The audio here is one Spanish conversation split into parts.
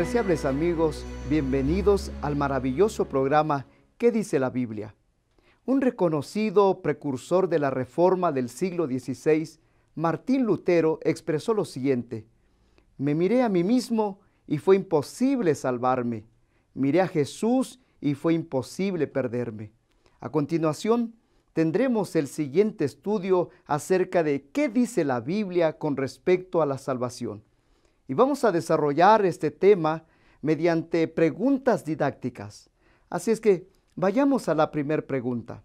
Apreciables amigos, bienvenidos al maravilloso programa ¿Qué dice la Biblia? Un reconocido precursor de la reforma del siglo XVI, Martín Lutero expresó lo siguiente, me miré a mí mismo y fue imposible salvarme, miré a Jesús y fue imposible perderme. A continuación, tendremos el siguiente estudio acerca de qué dice la Biblia con respecto a la salvación. Y vamos a desarrollar este tema mediante preguntas didácticas. Así es que vayamos a la primera pregunta.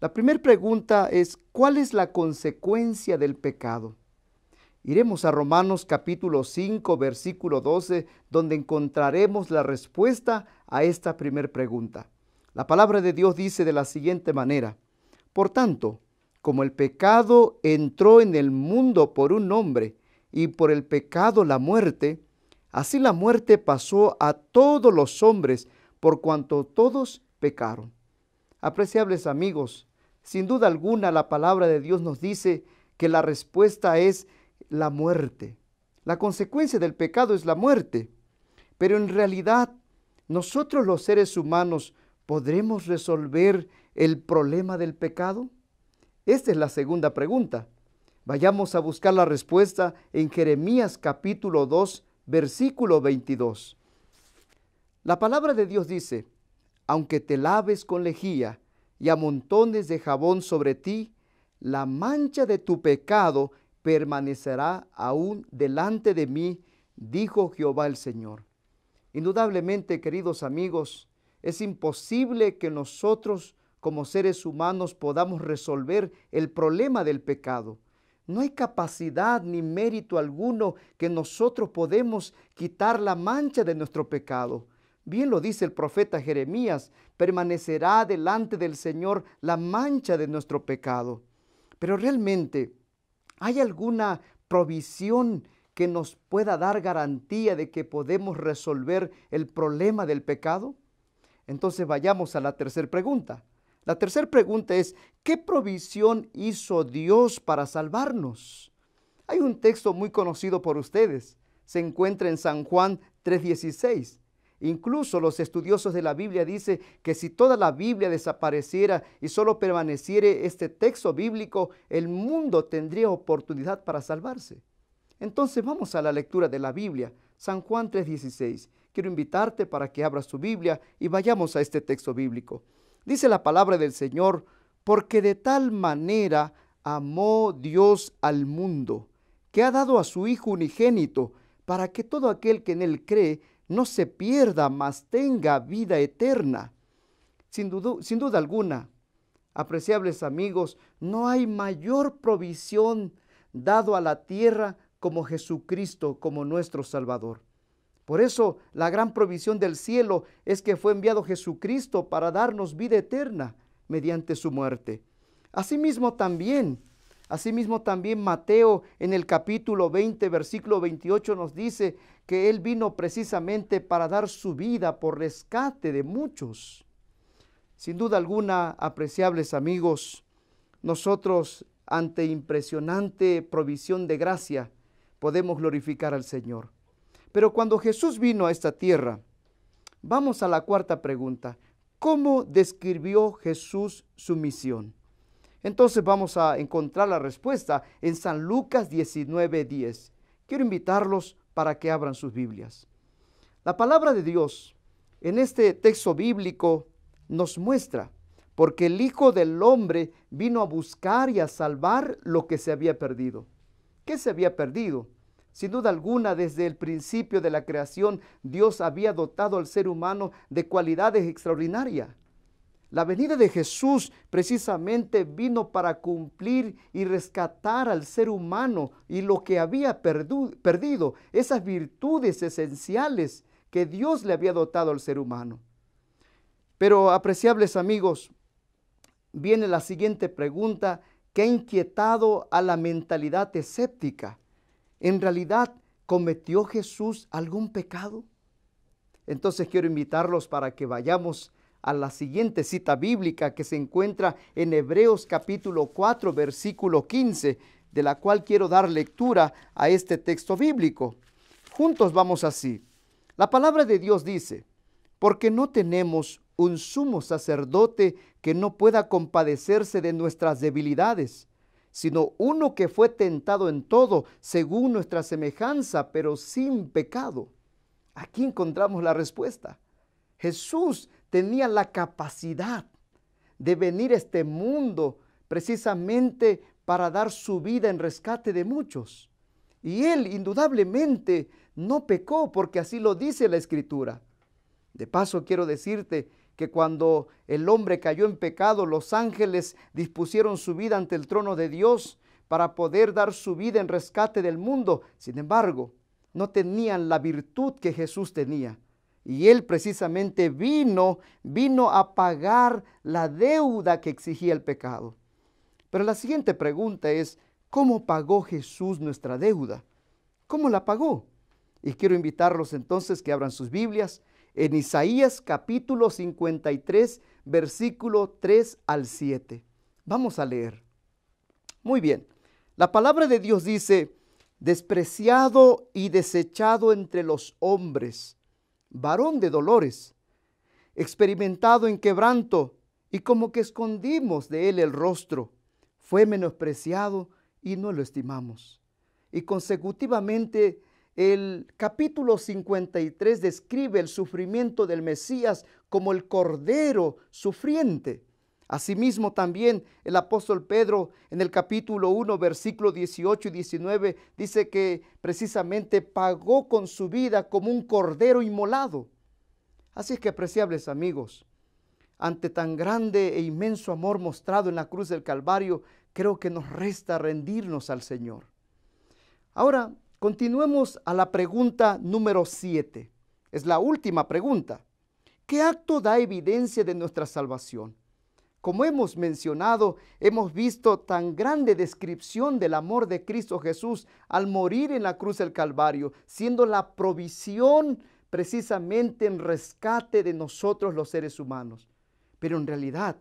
La primera pregunta es, ¿cuál es la consecuencia del pecado? Iremos a Romanos capítulo 5, versículo 12, donde encontraremos la respuesta a esta primera pregunta. La palabra de Dios dice de la siguiente manera, Por tanto, como el pecado entró en el mundo por un hombre, y por el pecado la muerte, así la muerte pasó a todos los hombres por cuanto todos pecaron. Apreciables amigos, sin duda alguna la palabra de Dios nos dice que la respuesta es la muerte. La consecuencia del pecado es la muerte. Pero en realidad, nosotros los seres humanos podremos resolver el problema del pecado? Esta es la segunda pregunta. Vayamos a buscar la respuesta en Jeremías capítulo 2, versículo 22. La palabra de Dios dice, aunque te laves con lejía y amontones de jabón sobre ti, la mancha de tu pecado permanecerá aún delante de mí, dijo Jehová el Señor. Indudablemente, queridos amigos, es imposible que nosotros como seres humanos podamos resolver el problema del pecado. No hay capacidad ni mérito alguno que nosotros podemos quitar la mancha de nuestro pecado. Bien lo dice el profeta Jeremías, permanecerá delante del Señor la mancha de nuestro pecado. Pero realmente, ¿hay alguna provisión que nos pueda dar garantía de que podemos resolver el problema del pecado? Entonces vayamos a la tercera pregunta. La tercera pregunta es, ¿qué provisión hizo Dios para salvarnos? Hay un texto muy conocido por ustedes. Se encuentra en San Juan 3:16. Incluso los estudiosos de la Biblia dicen que si toda la Biblia desapareciera y solo permaneciera este texto bíblico, el mundo tendría oportunidad para salvarse. Entonces vamos a la lectura de la Biblia, San Juan 3:16. Quiero invitarte para que abras tu Biblia y vayamos a este texto bíblico. Dice la palabra del Señor, porque de tal manera amó Dios al mundo, que ha dado a su Hijo unigénito, para que todo aquel que en él cree no se pierda, mas tenga vida eterna. Sin, duda, alguna, apreciables amigos, no hay mayor provisión dado a la tierra como Jesucristo, como nuestro Salvador. Por eso la gran provisión del cielo es que fue enviado Jesucristo para darnos vida eterna mediante su muerte. Asimismo también, asimismo también Mateo en el capítulo 20, versículo 28 nos dice que Él vino precisamente para dar su vida por rescate de muchos. Sin duda alguna, apreciables amigos, nosotros ante impresionante provisión de gracia podemos glorificar al Señor. Pero cuando Jesús vino a esta tierra, vamos a la cuarta pregunta. ¿Cómo describió Jesús su misión? Entonces vamos a encontrar la respuesta en San Lucas 19:10. Quiero invitarlos para que abran sus Biblias. La palabra de Dios en este texto bíblico nos muestra, porque el Hijo del Hombre vino a buscar y a salvar lo que se había perdido. ¿Qué se había perdido? Sin duda alguna, desde el principio de la creación, Dios había dotado al ser humano de cualidades extraordinarias. La venida de Jesús precisamente vino para cumplir y rescatar al ser humano y lo que había perdido, esas virtudes esenciales que Dios le había dotado al ser humano. Pero apreciables amigos, viene la siguiente pregunta que ha inquietado a la mentalidad escéptica en realidad cometió Jesús algún pecado? Entonces quiero invitarlos para que vayamos a la siguiente cita bíblica que se encuentra en Hebreos capítulo 4 versículo 15, de la cual quiero dar lectura a este texto bíblico. Juntos vamos así. La palabra de Dios dice, porque no tenemos un sumo sacerdote que no pueda compadecerse de nuestras debilidades sino uno que fue tentado en todo, según nuestra semejanza, pero sin pecado. Aquí encontramos la respuesta. Jesús tenía la capacidad de venir a este mundo precisamente para dar su vida en rescate de muchos. Y él indudablemente no pecó porque así lo dice la escritura. De paso quiero decirte que cuando el hombre cayó en pecado, los ángeles dispusieron su vida ante el trono de Dios para poder dar su vida en rescate del mundo. Sin embargo, no tenían la virtud que Jesús tenía. Y él precisamente vino, vino a pagar la deuda que exigía el pecado. Pero la siguiente pregunta es, ¿cómo pagó Jesús nuestra deuda? ¿Cómo la pagó? Y quiero invitarlos entonces que abran sus Biblias en Isaías capítulo 53, versículo 3 al 7. Vamos a leer. Muy bien, la palabra de Dios dice, despreciado y desechado entre los hombres, varón de dolores, experimentado en quebranto, y como que escondimos de él el rostro, fue menospreciado y no lo estimamos. Y consecutivamente el capítulo 53 describe el sufrimiento del Mesías como el cordero sufriente. Asimismo también el apóstol Pedro en el capítulo 1, versículo 18 y 19 dice que precisamente pagó con su vida como un cordero inmolado. Así es que apreciables amigos, ante tan grande e inmenso amor mostrado en la cruz del Calvario, creo que nos resta rendirnos al Señor. Ahora, Continuemos a la pregunta número 7. Es la última pregunta. ¿Qué acto da evidencia de nuestra salvación? Como hemos mencionado, hemos visto tan grande descripción del amor de Cristo Jesús al morir en la cruz del Calvario, siendo la provisión precisamente en rescate de nosotros los seres humanos. Pero en realidad,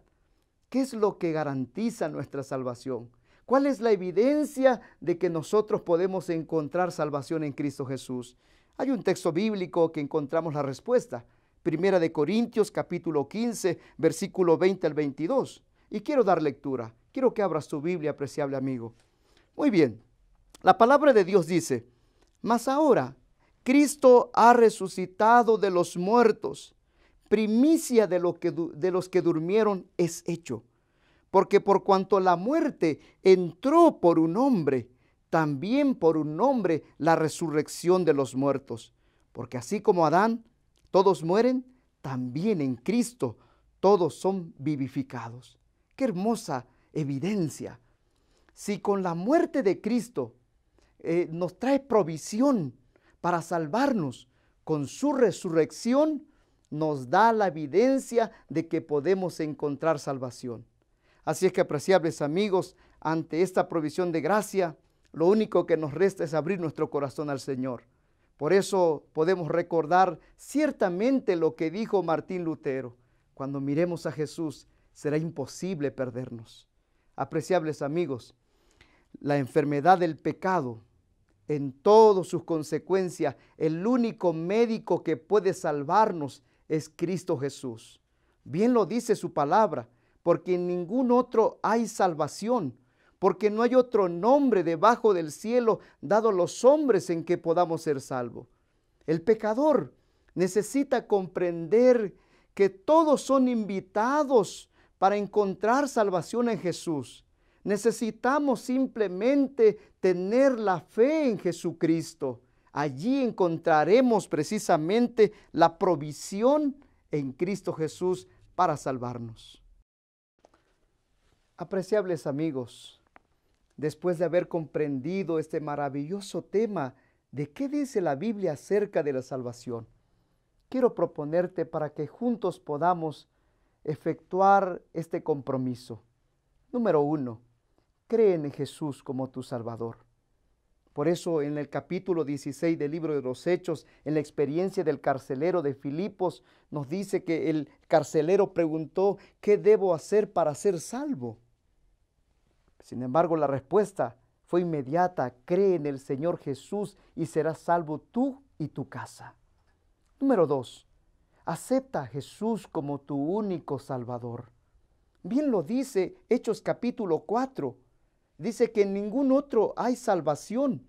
¿qué es lo que garantiza nuestra salvación? ¿Cuál es la evidencia de que nosotros podemos encontrar salvación en Cristo Jesús? Hay un texto bíblico que encontramos la respuesta. Primera de Corintios capítulo 15, versículo 20 al 22. Y quiero dar lectura. Quiero que abras tu Biblia, apreciable amigo. Muy bien. La palabra de Dios dice, mas ahora Cristo ha resucitado de los muertos. Primicia de, de los que durmieron es hecho porque por cuanto la muerte entró por un hombre, también por un hombre la resurrección de los muertos. Porque así como Adán, todos mueren, también en Cristo todos son vivificados. Qué hermosa evidencia. Si con la muerte de Cristo eh, nos trae provisión para salvarnos, con su resurrección nos da la evidencia de que podemos encontrar salvación. Así es que apreciables amigos, ante esta provisión de gracia, lo único que nos resta es abrir nuestro corazón al Señor. Por eso podemos recordar ciertamente lo que dijo Martín Lutero. Cuando miremos a Jesús, será imposible perdernos. Apreciables amigos, la enfermedad del pecado, en todas sus consecuencias, el único médico que puede salvarnos es Cristo Jesús. Bien lo dice su palabra, porque en ningún otro hay salvación, porque no hay otro nombre debajo del cielo dado a los hombres en que podamos ser salvos. El pecador necesita comprender que todos son invitados para encontrar salvación en Jesús. Necesitamos simplemente tener la fe en Jesucristo. Allí encontraremos precisamente la provisión en Cristo Jesús para salvarnos. Apreciables amigos, después de haber comprendido este maravilloso tema de qué dice la Biblia acerca de la salvación, quiero proponerte para que juntos podamos efectuar este compromiso. Número uno, cree en Jesús como tu Salvador. Por eso en el capítulo 16 del libro de los Hechos, en la experiencia del carcelero de Filipos, nos dice que el carcelero preguntó, ¿qué debo hacer para ser salvo? Sin embargo, la respuesta fue inmediata. Cree en el Señor Jesús y serás salvo tú y tu casa. Número 2. Acepta a Jesús como tu único Salvador. Bien lo dice Hechos capítulo 4. Dice que en ningún otro hay salvación,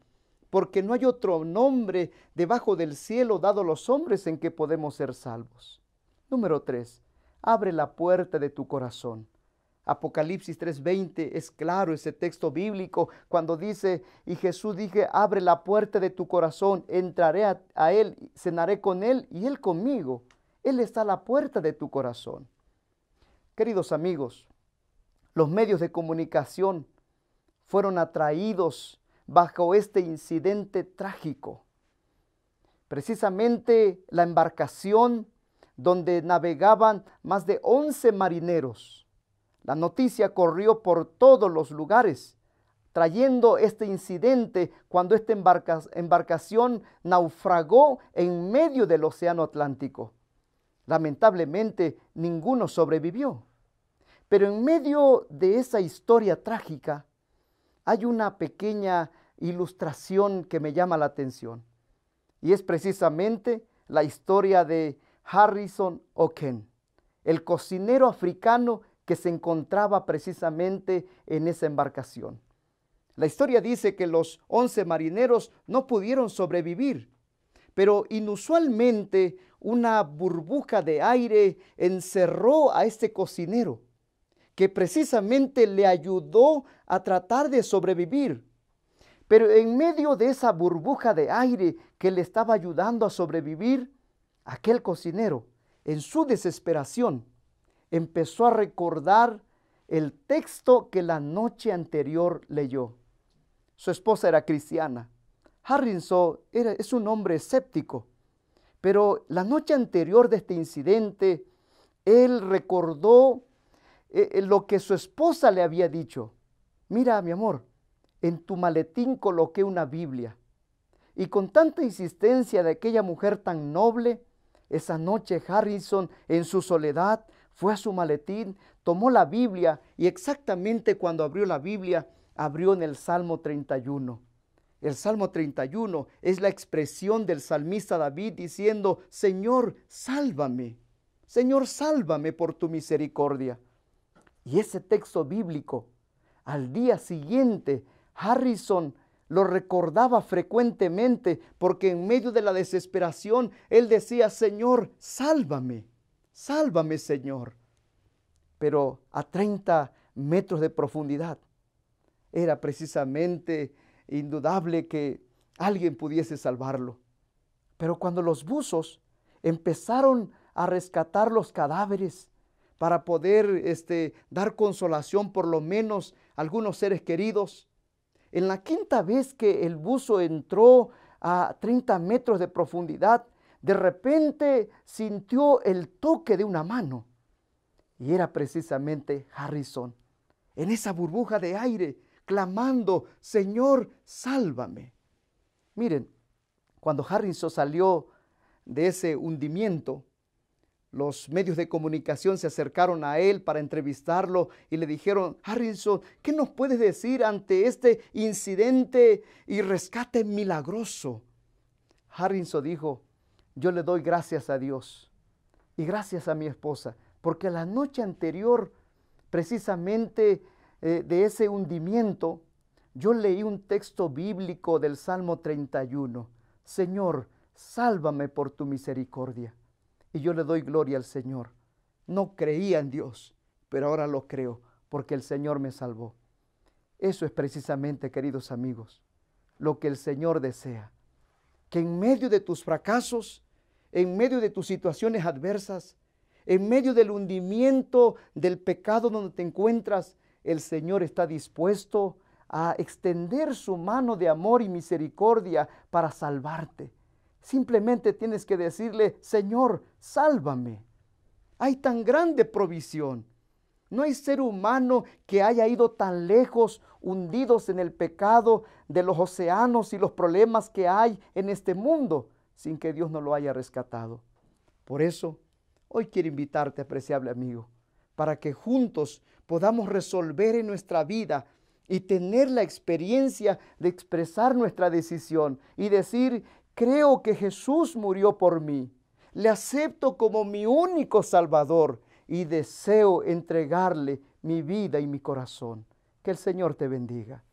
porque no hay otro nombre debajo del cielo dado a los hombres en que podemos ser salvos. Número 3. Abre la puerta de tu corazón. Apocalipsis 3:20 es claro ese texto bíblico cuando dice, y Jesús dije, abre la puerta de tu corazón, entraré a, Él, cenaré con Él y Él conmigo. Él está a la puerta de tu corazón. Queridos amigos, los medios de comunicación fueron atraídos bajo este incidente trágico. Precisamente la embarcación donde navegaban más de 11 marineros la noticia corrió por todos los lugares, trayendo este incidente cuando esta embarcación naufragó en medio del Océano Atlántico. Lamentablemente, ninguno sobrevivió. Pero en medio de esa historia trágica, hay una pequeña ilustración que me llama la atención. Y es precisamente la historia de Harrison Oken, el cocinero africano que se encontraba precisamente en esa embarcación. La historia dice que los once marineros no pudieron sobrevivir, pero inusualmente una burbuja de aire encerró a este cocinero, que precisamente le ayudó a tratar de sobrevivir. Pero en medio de esa burbuja de aire que le estaba ayudando a sobrevivir, aquel cocinero, en su desesperación, empezó a recordar el texto que la noche anterior leyó. Su esposa era cristiana. Harrison era, es un hombre escéptico, pero la noche anterior de este incidente, él recordó eh, eh, lo que su esposa le había dicho. Mira, mi amor, en tu maletín coloqué una Biblia. Y con tanta insistencia de aquella mujer tan noble, esa noche Harrison, en su soledad, fue a su maletín, tomó la Biblia y exactamente cuando abrió la Biblia, abrió en el Salmo 31. El Salmo 31 es la expresión del salmista David diciendo, Señor, sálvame, Señor, sálvame por tu misericordia. Y ese texto bíblico, al día siguiente, Harrison lo recordaba frecuentemente porque en medio de la desesperación, él decía, Señor, sálvame sálvame Señor. Pero a 30 metros de profundidad era precisamente indudable que alguien pudiese salvarlo. Pero cuando los buzos empezaron a rescatar los cadáveres para poder este, dar consolación por lo menos a algunos seres queridos, en la quinta vez que el buzo entró a 30 metros de profundidad, de repente sintió el toque de una mano y era precisamente Harrison, en esa burbuja de aire, clamando, Señor, sálvame. Miren, cuando Harrison salió de ese hundimiento, los medios de comunicación se acercaron a él para entrevistarlo y le dijeron, Harrison, ¿qué nos puedes decir ante este incidente y rescate milagroso? Harrison dijo, yo le doy gracias a Dios y gracias a mi esposa, porque la noche anterior, precisamente eh, de ese hundimiento, yo leí un texto bíblico del Salmo 31. Señor, sálvame por tu misericordia. Y yo le doy gloria al Señor. No creía en Dios, pero ahora lo creo, porque el Señor me salvó. Eso es precisamente, queridos amigos, lo que el Señor desea. Que en medio de tus fracasos, en medio de tus situaciones adversas, en medio del hundimiento del pecado donde te encuentras, el Señor está dispuesto a extender su mano de amor y misericordia para salvarte. Simplemente tienes que decirle, Señor, sálvame. Hay tan grande provisión. No hay ser humano que haya ido tan lejos, hundidos en el pecado de los océanos y los problemas que hay en este mundo, sin que Dios no lo haya rescatado. Por eso, hoy quiero invitarte, apreciable amigo, para que juntos podamos resolver en nuestra vida y tener la experiencia de expresar nuestra decisión y decir, creo que Jesús murió por mí, le acepto como mi único Salvador y deseo entregarle mi vida y mi corazón. Que el Señor te bendiga.